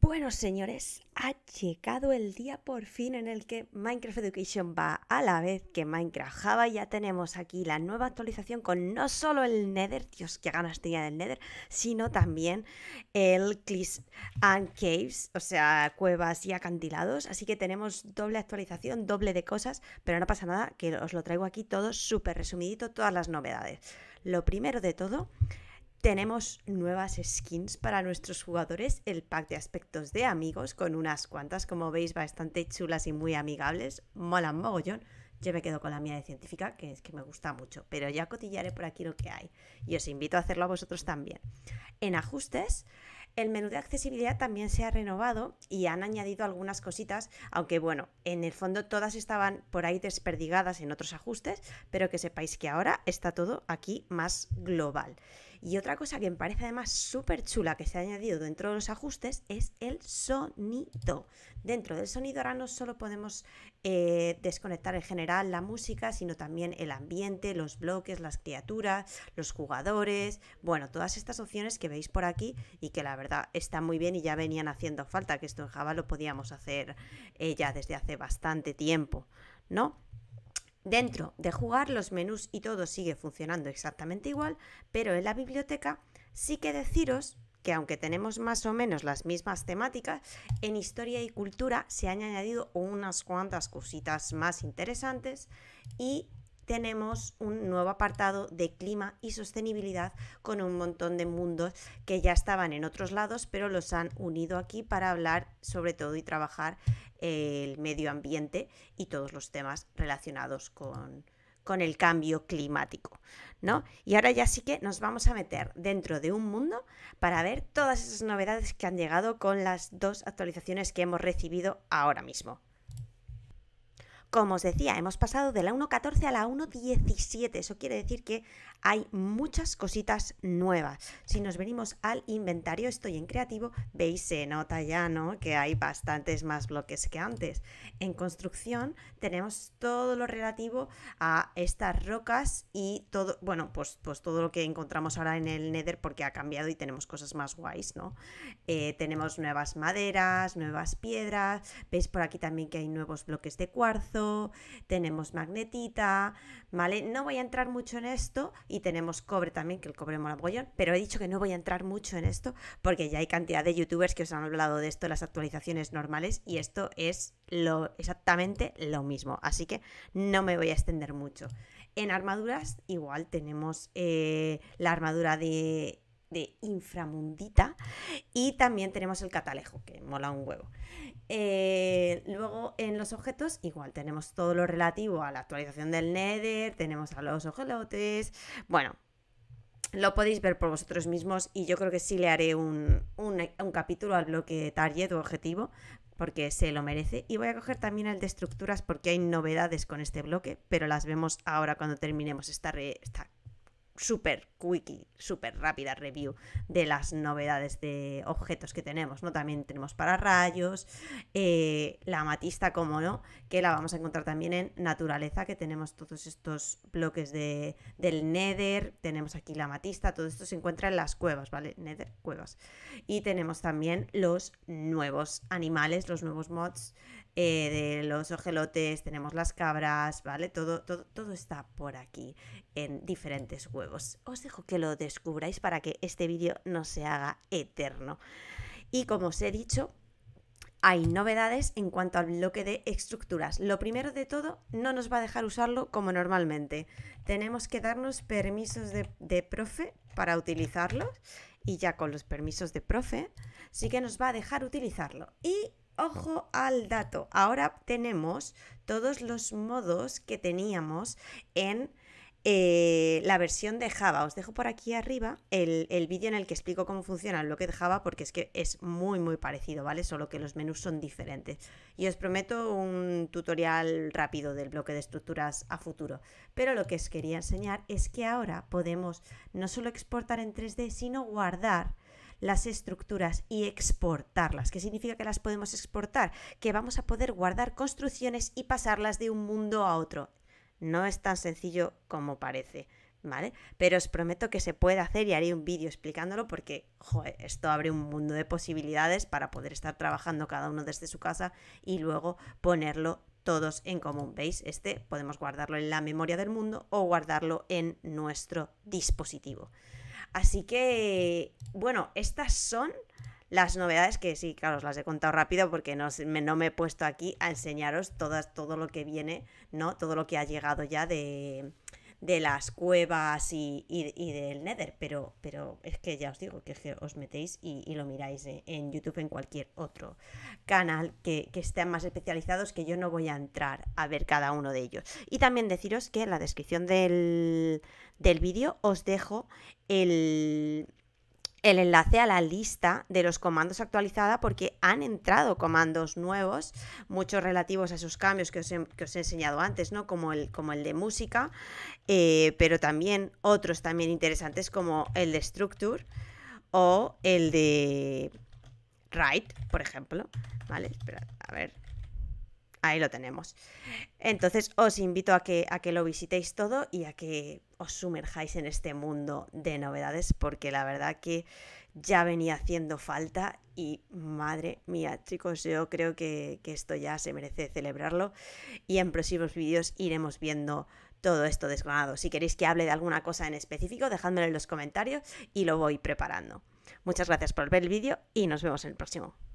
Bueno, señores, ha llegado el día por fin en el que Minecraft Education va a la vez que Minecraft Java. Ya tenemos aquí la nueva actualización con no solo el Nether, Dios, qué ganas tenía del Nether, sino también el Cliffs and Caves, o sea, cuevas y acantilados. Así que tenemos doble actualización, doble de cosas, pero no pasa nada, que os lo traigo aquí todo súper resumidito, todas las novedades. Lo primero de todo tenemos nuevas skins para nuestros jugadores, el pack de aspectos de amigos, con unas cuantas, como veis, bastante chulas y muy amigables. Molan mogollón. Yo me quedo con la mía de científica, que es que me gusta mucho, pero ya cotillaré por aquí lo que hay. Y os invito a hacerlo a vosotros también. En ajustes, el menú de accesibilidad también se ha renovado y han añadido algunas cositas, aunque bueno, en el fondo todas estaban por ahí desperdigadas en otros ajustes, pero que sepáis que ahora está todo aquí más global. Y otra cosa que me parece además súper chula que se ha añadido dentro de los ajustes es el sonido. Dentro del sonido ahora no solo podemos eh, desconectar en general la música, sino también el ambiente, los bloques, las criaturas, los jugadores, bueno, todas estas opciones que veis por aquí y que la verdad están muy bien y ya venían haciendo falta, que esto en Java lo podíamos hacer eh, ya desde hace bastante tiempo, ¿no? Dentro de jugar los menús y todo sigue funcionando exactamente igual, pero en la biblioteca sí que deciros que aunque tenemos más o menos las mismas temáticas, en historia y cultura se han añadido unas cuantas cositas más interesantes y tenemos un nuevo apartado de clima y sostenibilidad con un montón de mundos que ya estaban en otros lados, pero los han unido aquí para hablar sobre todo y trabajar eh, el medio ambiente y todos los temas relacionados con, el cambio climático, Y ahora ya sí que nos vamos a meter dentro de un mundo para ver todas esas novedades que han llegado con las dos actualizaciones que hemos recibido ahora mismo. Como os decía, hemos pasado de la 1.14 a la 1.17. Eso quiere decir que hay muchas cositas nuevas. Si nos venimos al inventario, estoy en creativo, veis, se nota ya, ¿no? Que hay bastantes más bloques que antes. En construcción tenemos todo lo relativo a estas rocas y todo, bueno, pues, pues todo lo que encontramos ahora en el Nether porque ha cambiado y tenemos cosas más guays, ¿no? Eh, tenemos nuevas maderas, nuevas piedras, veis por aquí también que hay nuevos bloques de cuarzo tenemos magnetita, ¿vale? No voy a entrar mucho en esto y tenemos cobre también, que el cobre mola bollón pero he dicho que no voy a entrar mucho en esto porque ya hay cantidad de youtubers que os han hablado de esto las actualizaciones normales y esto es lo, exactamente lo mismo, así que no me voy a extender mucho. En armaduras igual tenemos eh, la armadura de de inframundita y también tenemos el catalejo que mola un huevo eh, luego en los objetos, igual tenemos todo lo relativo a la actualización del Nether, tenemos a los ojelotes. Bueno, lo podéis ver por vosotros mismos y yo creo que sí le haré un, capítulo al bloque target o objetivo porque se lo merece. Y voy a coger también el de estructuras porque hay novedades con este bloque, pero las vemos ahora cuando terminemos esta, esta súper quicky, súper rápida review de las novedades de objetos que tenemos, ¿no? También tenemos para rayos, eh, la matista, como no, que la vamos a encontrar también en naturaleza, que tenemos todos estos bloques de, del nether, tenemos aquí la matista, todo esto se encuentra en las cuevas, ¿vale? Nether, cuevas. Y tenemos también los nuevos animales, los nuevos mods eh, de los ojelotes, tenemos las cabras, ¿vale? Todo, todo, todo está por aquí en diferentes huevos. Os dejo que lo descubráis para que este vídeo no se haga eterno. Y como os he dicho, hay novedades en cuanto al bloque de estructuras. Lo primero de todo, no nos va a dejar usarlo como normalmente. Tenemos que darnos permisos de, de, profe para utilizarlos y ya con los permisos de profe sí que nos va a dejar utilizarlo. Y Ojo al dato. Ahora tenemos todos los modos que teníamos en eh, la versión de Java. Os dejo por aquí arriba el, el vídeo en el que explico cómo funciona el bloque de Java porque es que es muy muy parecido, ¿vale? Solo que los menús son diferentes. Y os prometo un tutorial rápido del bloque de estructuras a futuro. Pero lo que os quería enseñar es que ahora podemos no solo exportar en 3D, sino guardar las estructuras y exportarlas. ¿Qué significa que las podemos exportar? Que vamos a poder guardar construcciones y pasarlas de un mundo a otro. No es tan sencillo como parece. ¿Vale? Pero os prometo que se puede hacer y haré un vídeo explicándolo porque esto abre un mundo de posibilidades para poder estar trabajando cada uno desde su casa y luego ponerlo todos en común. ¿Veis? Este podemos guardarlo en la memoria del mundo o guardarlo en nuestro dispositivo. Así que, bueno, estas son las novedades que sí, claro, os las he contado rápido porque no me, no me he puesto aquí a enseñaros todas, todo lo que viene, ¿no? Todo lo que ha llegado ya de, de las cuevas y, y, del Nether, pero, pero es que ya os digo que, os metéis y, lo miráis en, YouTube, en cualquier otro canal que, que estén más especializados, que yo no voy a entrar a ver cada uno de ellos. Y también deciros que en la descripción del, del vídeo os dejo el, el enlace a la lista de los comandos actualizada porque han entrado comandos nuevos, muchos relativos a esos cambios que os he, enseñado antes, ¿no? como, el, como el de música, eh, pero también otros también interesantes como el de structure o el de write, por ejemplo. Vale, espera, a ver, Ahí lo tenemos. Entonces os invito a que, a que lo visitéis todo y a que os sumerjáis en este mundo de novedades porque la verdad que ya venía haciendo falta y madre mía chicos yo creo que, que esto ya se merece celebrarlo y en próximos vídeos iremos viendo todo esto desgranado. Si queréis que hable de alguna cosa en específico dejádmelo en los comentarios y lo voy preparando. Muchas gracias por ver el vídeo y nos vemos en el próximo.